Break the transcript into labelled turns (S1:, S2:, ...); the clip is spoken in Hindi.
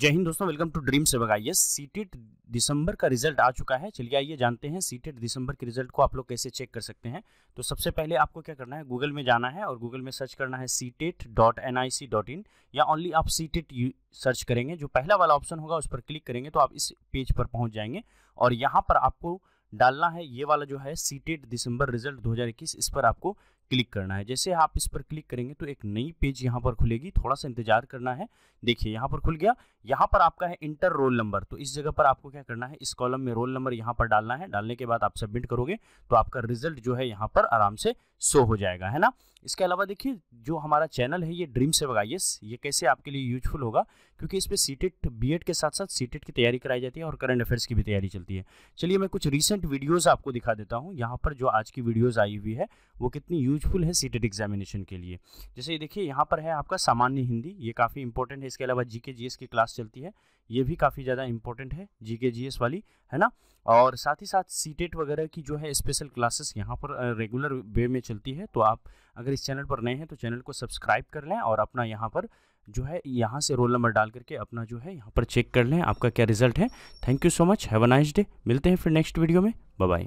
S1: जय हिंद दोस्तों वेलकम टू ड्रीम सेवक आई सीटेट दिसंबर का रिजल्ट आ चुका है चलिए आइए जानते हैं सीटेट दिसंबर के रिजल्ट को आप लोग कैसे चेक कर सकते हैं तो सबसे पहले आपको क्या करना है गूगल में जाना है और गूगल में सर्च करना है CTET dot N I C dot in या ओनली आप सीटेट सर्च करेंगे जो पहला वाला ऑप्शन होगा उस पर क्लिक करेंगे तो आप इस पेज पर पहुँच जाएंगे और यहाँ पर आपको डालना है ये वाला जो है सीटेट दिसंबर रिजल्ट 2021 इस पर आपको क्लिक करना है जैसे आप इस पर क्लिक करेंगे तो एक नई पेज यहाँ पर खुलेगी थोड़ा सा इंतजार करना है देखिए यहाँ पर खुल गया यहाँ पर आपका है इंटर रोल नंबर तो इस जगह पर आपको क्या करना है इस कॉलम में रोल नंबर यहाँ पर डालना है डालने के बाद आप सबमिट करोगे तो आपका रिजल्ट जो है यहाँ पर आराम से शो हो जाएगा है ना इसके अलावा देखिए जो हमारा चैनल है ये ड्रीम से बगाइस ये कैसे आपके लिए यूजफुल होगा क्योंकि इस पर सीटेट बी के साथ साथ सीटेट की तैयारी कराई जाती है और करंट अफेयर्स की भी तैयारी चलती है चलिए मैं कुछ रिसेंट वीडियोज़ आपको दिखा देता हूँ यहाँ पर जो आज की वीडियोज़ आई हुई है वो कितनी यूजफुल है सीटेड एग्जामिनेशन के लिए जैसे ये देखिए यहाँ पर है आपका सामान्य हिंदी ये काफ़ी इंपॉर्टेंट है इसके अलावा जी के जी एस की क्लास चलती है ये भी काफ़ी ज़्यादा इंपॉर्टेंट है जी के जी एस वाली है ना और साथ ही साथ सीटेट e वगैरह की जो है स्पेशल क्लासेस यहाँ पर रेगुलर वे में चलती है तो आप अगर इस चैनल पर नए हैं तो चैनल को सब्सक्राइब कर लें और अपना यहाँ पर जो है यहाँ से रोल नंबर डाल करके अपना जो है यहाँ पर चेक कर लें आपका क्या रिजल्ट है thank you so much have a nice day मिलते हैं फिर नेक्स्ट वीडियो में
S2: बाय